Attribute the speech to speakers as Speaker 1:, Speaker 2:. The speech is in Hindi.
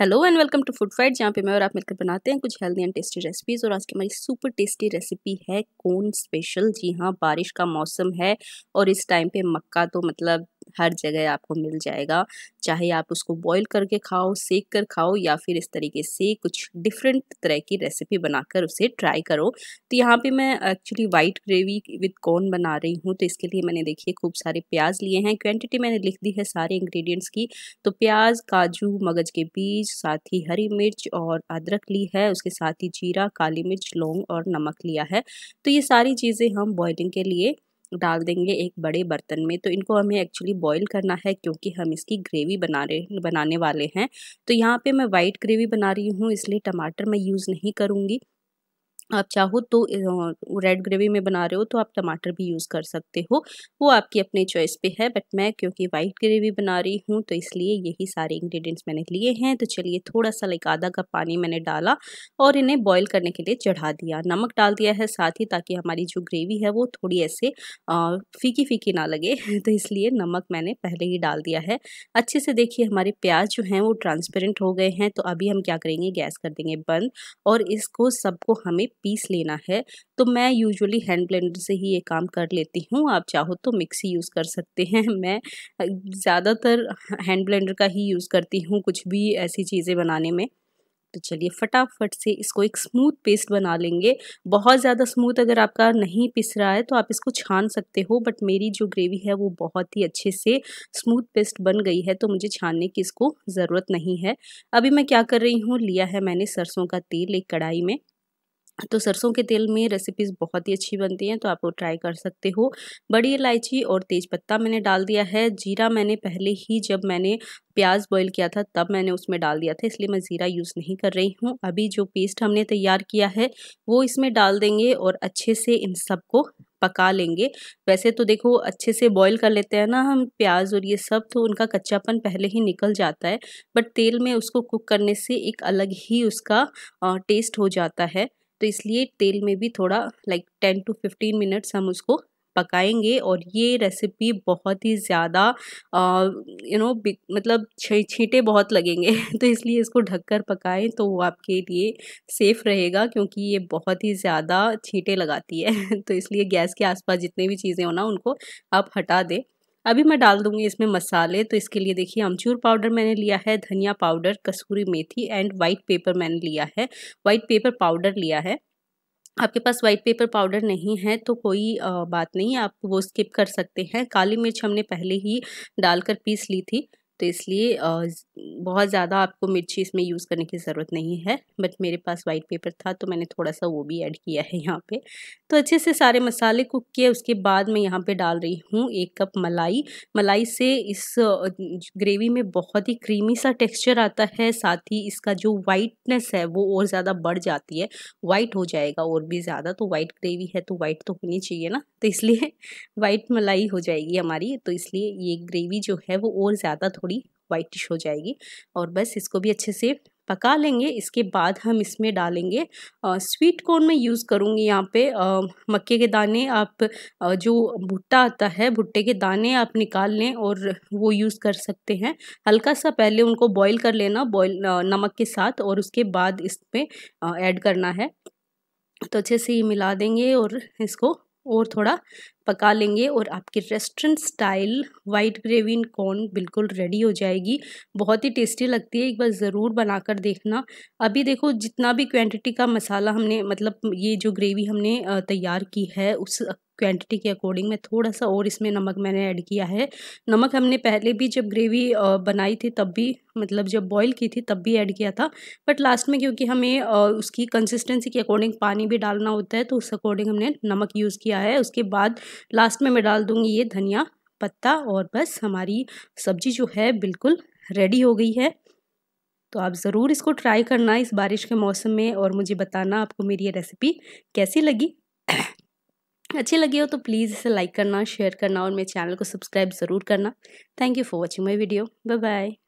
Speaker 1: hello and welcome to food fight जहाँ पे मैं और आप मिलकर बनाते हैं कुछ हेल्दी एंड टेस्टी रेसिपीज़ और आज की हमारी सुपर टेस्टी रेसिपी है कौन स्पेशल जी हाँ बारिश का मौसम है और इस टाइम पे मक्का तो मतलब हर जगह आपको मिल जाएगा चाहे आप उसको बॉईल करके खाओ सेक कर खाओ या फिर इस तरीके से कुछ डिफरेंट तरह की रेसिपी बनाकर उसे ट्राई करो तो यहाँ पे मैं actually white gravy with corn बना रही हूँ तो इसके लिए मैंने देखिए खूब सारे प्याज लिए हैं क्वान्टिटी मैंने लिख दी है सारे इंग्रेडिएंट्स की तो प्याज काजू मगज के बीज साथ ही हरी मिर्च और अदरक ली है उसके साथ ही जीरा काली मिर्च लौंग और नमक लिया है तो ये सारी चीज़ें हम बॉइलिंग के लिए डाल देंगे एक बड़े बर्तन में तो इनको हमें एक्चुअली बॉईल करना है क्योंकि हम इसकी ग्रेवी बना रहे बनाने वाले हैं तो यहाँ पे मैं वाइट ग्रेवी बना रही हूँ इसलिए टमाटर मैं यूज़ नहीं करूँगी आप चाहो तो रेड ग्रेवी में बना रहे हो तो आप टमाटर भी यूज़ कर सकते हो वो आपकी अपने चॉइस पे है बट मैं क्योंकि वाइट ग्रेवी बना रही हूँ तो इसलिए यही सारे इंग्रेडिएंट्स मैंने लिए हैं तो चलिए थोड़ा सा लाइक आधा कप पानी मैंने डाला और इन्हें बॉईल करने के लिए चढ़ा दिया नमक डाल दिया है साथ ही ताकि हमारी जो ग्रेवी है वो थोड़ी ऐसे फीकी फीकी ना लगे तो इसलिए नमक मैंने पहले ही डाल दिया है अच्छे से देखिए हमारे प्याज जो हैं वो ट्रांसपेरेंट हो गए हैं तो अभी हम क्या करेंगे गैस कर देंगे बंद और इसको सबको हमें पीस लेना है तो मैं यूजुअली हैंड ब्लेंडर से ही ये काम कर लेती हूँ आप चाहो तो मिक्सी यूज़ कर सकते हैं मैं ज़्यादातर हैंड ब्लेंडर का ही यूज़ करती हूँ कुछ भी ऐसी चीज़ें बनाने में तो चलिए फटाफट से इसको एक स्मूथ पेस्ट बना लेंगे बहुत ज़्यादा स्मूथ अगर आपका नहीं पिस रहा है तो आप इसको छान सकते हो बट मेरी जो ग्रेवी है वो बहुत ही अच्छे से स्मूथ पेस्ट बन गई है तो मुझे छानने की इसको ज़रूरत नहीं है अभी मैं क्या कर रही हूँ लिया है मैंने सरसों का तेल एक कढ़ाई में तो सरसों के तेल में रेसिपीज़ बहुत ही अच्छी बनती हैं तो आप वो ट्राई कर सकते हो बड़ी इलायची और तेज़पत्ता मैंने डाल दिया है जीरा मैंने पहले ही जब मैंने प्याज बॉईल किया था तब मैंने उसमें डाल दिया था इसलिए मैं ज़ीरा यूज़ नहीं कर रही हूँ अभी जो पेस्ट हमने तैयार किया है वो इसमें डाल देंगे और अच्छे से इन सबको पका लेंगे वैसे तो देखो अच्छे से बॉईल कर लेते हैं ना हम प्याज और ये सब तो उनका कच्चापन पहले ही निकल जाता है बट तेल में उसको कुक करने से एक अलग ही उसका टेस्ट हो जाता है तो इसलिए तेल में भी थोड़ा like ten to fifteen minutes हम उसको पकाएंगे और ये रेसिपी बहुत ही ज़्यादा यू नो मतलब छींटे बहुत लगेंगे तो इसलिए इसको ढककर पकाएं तो वो आपके लिए सेफ़ रहेगा क्योंकि ये बहुत ही ज़्यादा छींटे लगाती है तो इसलिए गैस के आसपास जितने भी चीज़ें हो ना उनको आप हटा दें अभी मैं डाल दूंगी इसमें मसाले तो इसके लिए देखिए अमचूर पाउडर मैंने लिया है धनिया पाउडर कसूरी मेथी एंड वाइट पेपर मैंने लिया है वाइट पेपर पाउडर लिया है आपके पास वाइट पेपर पाउडर नहीं है तो कोई बात नहीं आप वो स्किप कर सकते हैं काली मिर्च हमने पहले ही डालकर पीस ली थी तो इसलिए बहुत ज़्यादा आपको मिर्ची इसमें यूज़ करने की ज़रूरत नहीं है बट मेरे पास वाइट पेपर था तो मैंने थोड़ा सा वो भी ऐड किया है यहाँ पे तो अच्छे से सारे मसाले कुक किए उसके बाद मैं यहाँ पे डाल रही हूँ एक कप मलाई मलाई से इस ग्रेवी में बहुत ही क्रीमी सा टेक्स्चर आता है साथ ही इसका जो वाइटनेस है वो और ज़्यादा बढ़ जाती है वाइट हो जाएगा और भी ज़्यादा तो वाइट ग्रेवी है तो वाइट तो होनी चाहिए ना तो इसलिए वाइट मलाई हो जाएगी हमारी तो इसलिए ये ग्रेवी जो है वो और ज़्यादा वाइटिश हो जाएगी और बस इसको भी अच्छे से पका लेंगे इसके बाद हम इसमें डालेंगे आ, स्वीट कॉर्न में यूज़ करूँगी यहाँ पे आ, मक्के के दाने आप आ, जो भुट्टा आता है भुट्टे के दाने आप निकाल लें और वो यूज़ कर सकते हैं हल्का सा पहले उनको बॉईल कर लेना बॉईल नमक के साथ और उसके बाद इसमें ऐड करना है तो अच्छे से ये मिला देंगे और इसको और थोड़ा पका लेंगे और आपकी restaurant style white gravy corn बिल्कुल रेडी हो जाएगी बहुत ही टेस्टी लगती है एक बार ज़रूर बनाकर देखना अभी देखो जितना भी क्वांटिटी का मसाला हमने मतलब ये जो ग्रेवी हमने तैयार की है उस क्वांटिटी के अकॉर्डिंग मैं थोड़ा सा और इसमें नमक मैंने ऐड किया है नमक हमने पहले भी जब ग्रेवी बनाई थी तब भी मतलब जब बॉईल की थी तब भी ऐड किया था बट लास्ट में क्योंकि हमें उसकी कंसिस्टेंसी के अकॉर्डिंग पानी भी डालना होता है तो उस अकॉर्डिंग हमने नमक यूज़ किया है उसके बाद लास्ट में मैं डाल दूँगी ये धनिया पत्ता और बस हमारी सब्जी जो है बिल्कुल रेडी हो गई है तो आप ज़रूर इसको ट्राई करना इस बारिश के मौसम में और मुझे बताना आपको मेरी ये रेसिपी कैसी लगी अच्छी लगी हो तो प्लीज़ इसे लाइक करना शेयर करना और मेरे चैनल को सब्सक्राइब ज़रूर करना thank you for watching my video bye bye